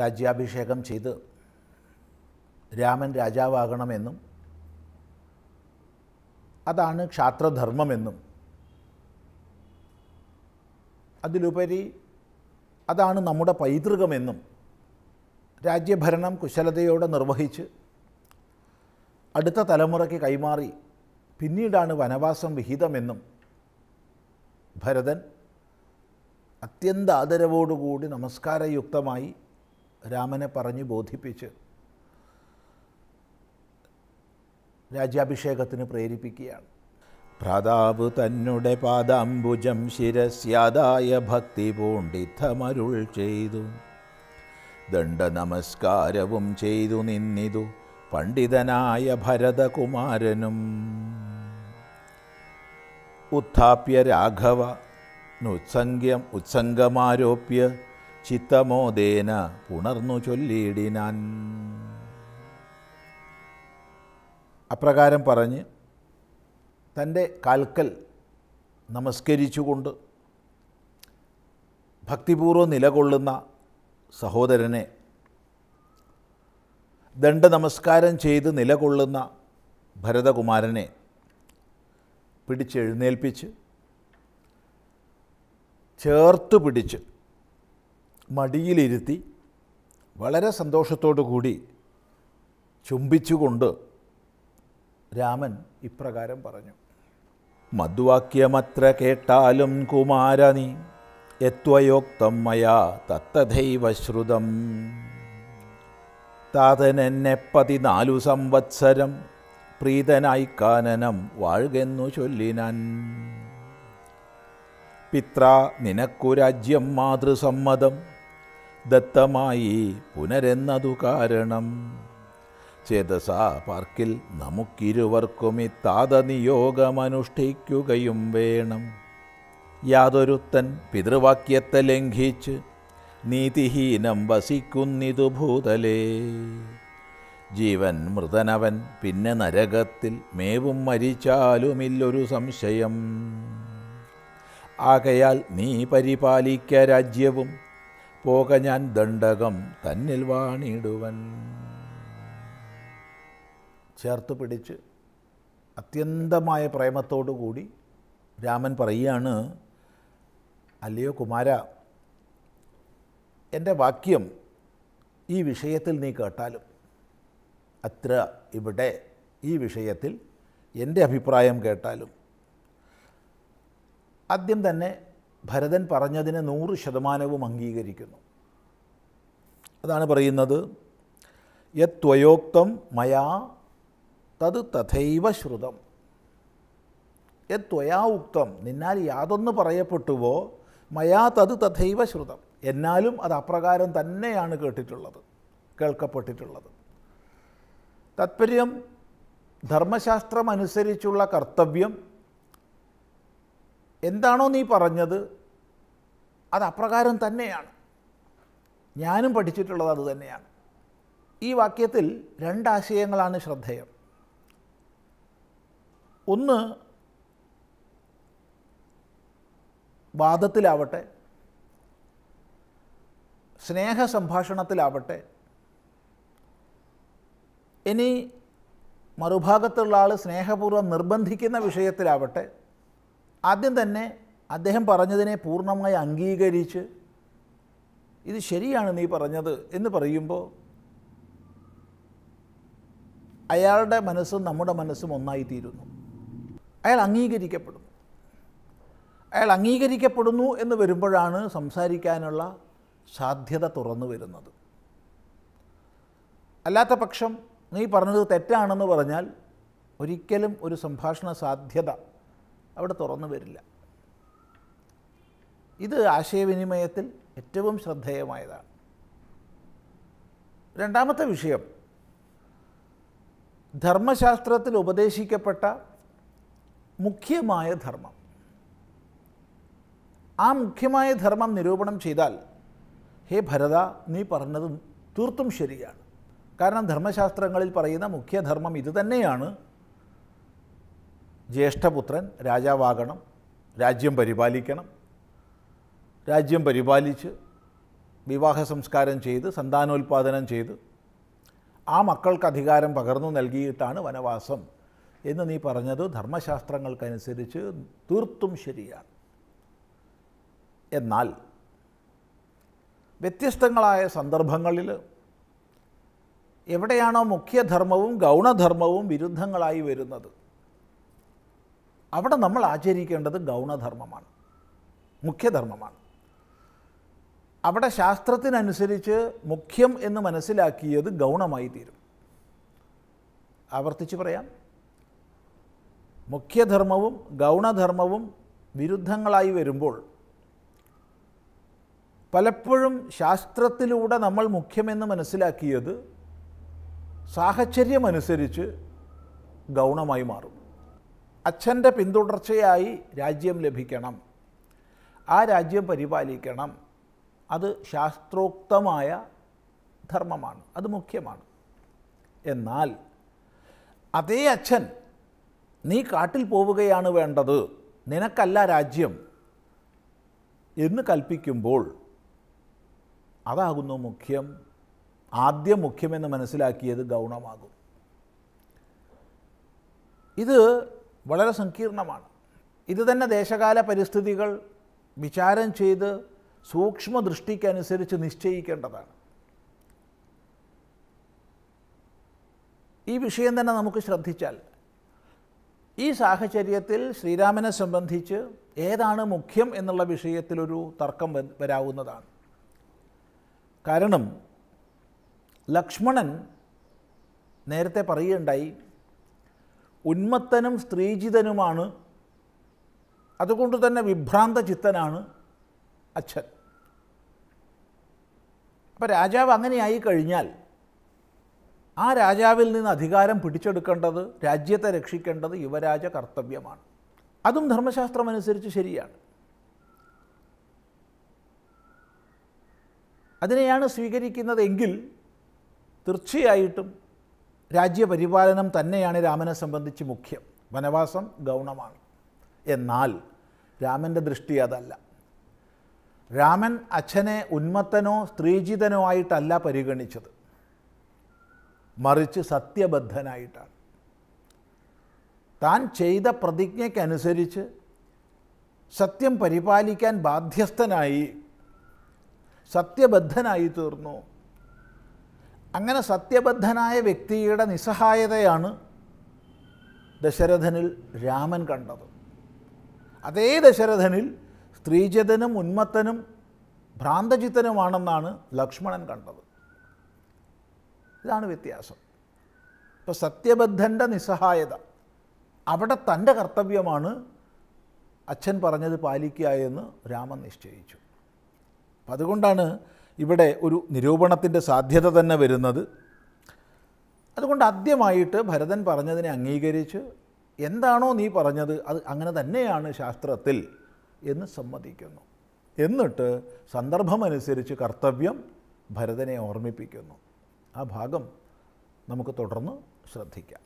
രാജ്യാഭിഷേകം ചെയ്ത് രാമൻ രാജാവാകണമെന്നും അതാണ് ക്ഷാത്രധർമ്മമെന്നും അതിലുപരി അതാണ് നമ്മുടെ പൈതൃകമെന്നും രാജ്യഭരണം കുശലതയോടെ നിർവഹിച്ച് അടുത്ത തലമുറയ്ക്ക് കൈമാറി പിന്നീടാണ് വനവാസം വിഹിതമെന്നും ഭരതൻ അത്യന്ത നമസ്കാരയുക്തമായി രാമനെ പറഞ്ഞു ബോധിപ്പിച്ച് രാജ്യാഭിഷേകത്തിന് പ്രേരിപ്പിക്കുകയാണ് ഭ്രാതാവ് തന്നെ പാദാംബുജം ശിരസ്യാദായ ഭക്തി പൂണ്ടിത്തമരുൾ ചെയ്തു ദണ്ഡ നമസ്കാരവും ചെയ്തു നിന്നിതു പണ്ഡിതനായ ഭരതകുമാരനും ഉത്ഥാപ്യ രാഘവ നുത്സംഗ്യം ഉത്സംഗമാരോപ്യ ചിത്തമോദേന പുണർന്നു ചൊല്ലിയിടിനാൻ അപ്രകാരം പറഞ്ഞ് തൻ്റെ കാൽക്കൽ നമസ്കരിച്ചുകൊണ്ട് ഭക്തിപൂർവ്വം നിലകൊള്ളുന്ന സഹോദരനെ ദണ്ഡ നമസ്കാരം ചെയ്ത് നിലകൊള്ളുന്ന ഭരതകുമാരനെ പിടിച്ച് എഴുന്നേൽപ്പിച്ച് ചേർത്ത് പിടിച്ച് മടിയിലിരുത്തി വളരെ സന്തോഷത്തോടു കൂടി ചുംബിച്ചുകൊണ്ട് രാമൻ ഇപ്രകാരം പറഞ്ഞു മധുവാക്യമത്ര കേട്ടാലും കുമാരനി എത്വയോക്തം മയാ തത്തഥൈവശ്രുതം താതനെന്നെ പതിനാലു സംവത്സരം പ്രീതനായി കാനനം വാഴുകെന്നു ചൊല്ലിനാൻ പിത്ര നിനക്കു രാജ്യം മാതൃസമ്മതം ദത്തമായി പുനരെന്നതു കാരണം ചേതസാ പാർക്കിൽ നമുക്കിരുവർക്കും ഇത്താത നിയോഗമനുഷ്ഠിക്കുകയും വേണം യാതൊരുത്തൻ പിതൃവാക്യത്തെ ലംഘിച്ച് നീതിഹീനം വസിക്കുന്നിതു ഭൂതലേ ജീവൻ മൃതനവൻ പിന്നെ നരകത്തിൽ മേവും മരിച്ചാലുമില്ലൊരു സംശയം ആകയാൽ നീ പരിപാലിക്ക രാജ്യവും പോക ഞാൻ ദണ്ഡകം തന്നിൽ വാണിടുവൻ ചേർത്ത് പിടിച്ച് അത്യന്തമായ പ്രേമത്തോടുകൂടി രാമൻ പറയുകയാണ് അല്ലയോ കുമാര എൻ്റെ വാക്യം ഈ വിഷയത്തിൽ നീ കേട്ടാലും അത്ര ഇവിടെ ഈ വിഷയത്തിൽ എൻ്റെ അഭിപ്രായം കേട്ടാലും ആദ്യം തന്നെ ഭരതൻ പറഞ്ഞതിന് നൂറ് ശതമാനവും അംഗീകരിക്കുന്നു അതാണ് പറയുന്നത് യത്വയോക്തം മയാ തത് തഥൈവ ശ്രുതം യത്വയാ ഉക്തം നിന്നാൽ യാതൊന്ന് പറയപ്പെട്ടുവോ മയാ തത് തഥൈവ ശ്രുതം എന്നാലും അത് അപ്രകാരം തന്നെയാണ് കേട്ടിട്ടുള്ളത് കേൾക്കപ്പെട്ടിട്ടുള്ളത് താത്പര്യം അനുസരിച്ചുള്ള കർത്തവ്യം എന്താണോ നീ പറഞ്ഞത് അത് അപ്രകാരം തന്നെയാണ് ഞാനും പഠിച്ചിട്ടുള്ളത് അത് തന്നെയാണ് ഈ വാക്യത്തിൽ രണ്ടാശയങ്ങളാണ് ശ്രദ്ധേയം ഒന്ന് വാദത്തിലാവട്ടെ സ്നേഹ സംഭാഷണത്തിലാവട്ടെ ഇനി മറുഭാഗത്തുള്ള ആൾ സ്നേഹപൂർവ്വം നിർബന്ധിക്കുന്ന വിഷയത്തിലാവട്ടെ ആദ്യം തന്നെ അദ്ദേഹം പറഞ്ഞതിനെ പൂർണ്ണമായി അംഗീകരിച്ച് ഇത് ശരിയാണ് നീ പറഞ്ഞത് എന്ന് പറയുമ്പോൾ അയാളുടെ മനസ്സും നമ്മുടെ മനസ്സും ഒന്നായിത്തീരുന്നു അയാൾ അംഗീകരിക്കപ്പെടുന്നു അയാൾ അംഗീകരിക്കപ്പെടുന്നു എന്ന് വരുമ്പോഴാണ് സംസാരിക്കാനുള്ള സാധ്യത തുറന്നു വരുന്നത് അല്ലാത്ത പക്ഷം നീ പറഞ്ഞത് തെറ്റാണെന്ന് പറഞ്ഞാൽ ഒരിക്കലും ഒരു സംഭാഷണ സാധ്യത അവിടെ തുറന്നു വരില്ല ഇത് ആശയവിനിമയത്തിൽ ഏറ്റവും ശ്രദ്ധേയമായതാണ് രണ്ടാമത്തെ വിഷയം ധർമ്മശാസ്ത്രത്തിൽ ഉപദേശിക്കപ്പെട്ട മുഖ്യമായ ധർമ്മം ആ മുഖ്യമായ ധർമ്മം നിരൂപണം ചെയ്താൽ ഹേ ഭരത നീ പറഞ്ഞതും തീർത്തും ശരിയാണ് കാരണം ധർമ്മശാസ്ത്രങ്ങളിൽ പറയുന്ന മുഖ്യധർമ്മം ഇതുതന്നെയാണ് ജ്യേഷ്ഠപുത്രൻ രാജാവാകണം രാജ്യം പരിപാലിക്കണം രാജ്യം പരിപാലിച്ച് വിവാഹ സംസ്കാരം ചെയ്ത് സന്താനോൽപാദനം ചെയ്ത് ആ മക്കൾക്ക് അധികാരം പകർന്നു നൽകിയിട്ടാണ് വനവാസം എന്ന് നീ പറഞ്ഞത് ധർമ്മശാസ്ത്രങ്ങൾക്കനുസരിച്ച് തീർത്തും ശരിയാണ് എന്നാൽ വ്യത്യസ്തങ്ങളായ സന്ദർഭങ്ങളിൽ എവിടെയാണോ മുഖ്യധർമ്മവും ഗൗണധർമ്മവും വിരുദ്ധങ്ങളായി വരുന്നത് അവിടെ നമ്മൾ ആചരിക്കേണ്ടത് ഗൗണധർമ്മമാണ് മുഖ്യധർമ്മമാണ് അവിടെ ശാസ്ത്രത്തിനനുസരിച്ച് മുഖ്യം എന്ന് മനസ്സിലാക്കിയത് ഗൗണമായി തീരും ആവർത്തിച്ച് പറയാം മുഖ്യധർമ്മവും ഗൗണധർമ്മവും വിരുദ്ധങ്ങളായി വരുമ്പോൾ പലപ്പോഴും ശാസ്ത്രത്തിലൂടെ നമ്മൾ മുഖ്യമെന്ന് മനസ്സിലാക്കിയത് സാഹചര്യമനുസരിച്ച് ഗൗണമായി മാറും അച്ഛൻ്റെ പിന്തുടർച്ചയായി രാജ്യം ലഭിക്കണം ആ രാജ്യം പരിപാലിക്കണം അത് ശാസ്ത്രോക്തമായ ധർമ്മമാണ് അത് മുഖ്യമാണ് എന്നാൽ അതേ അച്ഛൻ നീ കാട്ടിൽ പോവുകയാണ് വേണ്ടത് നിനക്കല്ല രാജ്യം എന്ന് കൽപ്പിക്കുമ്പോൾ അതാകുന്നു മുഖ്യം ആദ്യം മുഖ്യമെന്ന് മനസ്സിലാക്കിയത് ഗൗണമാകും ഇത് വളരെ സങ്കീർണമാണ് ഇത് തന്നെ ദേശകാല പരിസ്ഥിതികൾ വിചാരം ചെയ്ത് സൂക്ഷ്മ ദൃഷ്ടിക്കനുസരിച്ച് നിശ്ചയിക്കേണ്ടതാണ് ഈ വിഷയം തന്നെ നമുക്ക് ശ്രദ്ധിച്ചാൽ ഈ സാഹചര്യത്തിൽ ശ്രീരാമനെ സംബന്ധിച്ച് ഏതാണ് മുഖ്യം എന്നുള്ള വിഷയത്തിലൊരു തർക്കം വരാവുന്നതാണ് കാരണം ലക്ഷ്മണൻ നേരത്തെ പറയുകയുണ്ടായി ഉന്മത്തനും സ്ത്രീജിതനുമാണ് അതുകൊണ്ട് തന്നെ വിഭ്രാന്ത ചിത്തനാണ് അച്ഛൻ അപ്പം രാജാവ് അങ്ങനെയായി കഴിഞ്ഞാൽ ആ രാജാവിൽ നിന്ന് അധികാരം പിടിച്ചെടുക്കേണ്ടത് രാജ്യത്തെ രക്ഷിക്കേണ്ടത് യുവരാജ കർത്തവ്യമാണ് അതും ധർമ്മശാസ്ത്രമനുസരിച്ച് ശരിയാണ് അതിനെയാണ് സ്വീകരിക്കുന്നതെങ്കിൽ തീർച്ചയായിട്ടും രാജ്യപരിപാലനം തന്നെയാണ് രാമനെ സംബന്ധിച്ച് മുഖ്യം വനവാസം ഗൗണമാണ് എന്നാൽ രാമൻ്റെ ദൃഷ്ടി അതല്ല രാമൻ അച്ഛനെ ഉന്മത്തനോ സ്ത്രീജിതനോ ആയിട്ടല്ല പരിഗണിച്ചത് മറിച്ച് സത്യബദ്ധനായിട്ടാണ് താൻ ചെയ്ത പ്രതിജ്ഞയ്ക്കനുസരിച്ച് സത്യം പരിപാലിക്കാൻ ബാധ്യസ്ഥനായി സത്യബദ്ധനായി തീർന്നു അങ്ങനെ സത്യബദ്ധനായ വ്യക്തിയുടെ നിസ്സഹായതയാണ് ദശരഥനിൽ രാമൻ കണ്ടത് അതേ ദശരഥനിൽ സ്ത്രീജിതനും ഉന്മത്തനും ഭ്രാന്തചിത്തനുമാണെന്നാണ് ലക്ഷ്മണൻ കണ്ടത് ഇതാണ് വ്യത്യാസം ഇപ്പോൾ സത്യബദ്ധൻ്റെ നിസ്സഹായത അവിടെ തൻ്റെ കർത്തവ്യമാണ് അച്ഛൻ പറഞ്ഞത് പാലിക്കുക എന്ന് രാമൻ നിശ്ചയിച്ചു അപ്പം അതുകൊണ്ടാണ് ഇവിടെ ഒരു നിരൂപണത്തിൻ്റെ സാധ്യത തന്നെ വരുന്നത് അതുകൊണ്ട് ആദ്യമായിട്ട് ഭരതൻ പറഞ്ഞതിനെ അംഗീകരിച്ച് എന്താണോ നീ പറഞ്ഞത് അത് അങ്ങനെ തന്നെയാണ് ശാസ്ത്രത്തിൽ എന്ന് സമ്മതിക്കുന്നു എന്നിട്ട് സന്ദർഭമനുസരിച്ച് കർത്തവ്യം ഭരതനെ ഓർമ്മിപ്പിക്കുന്നു ആ ഭാഗം നമുക്ക് തുടർന്ന് ശ്രദ്ധിക്കാം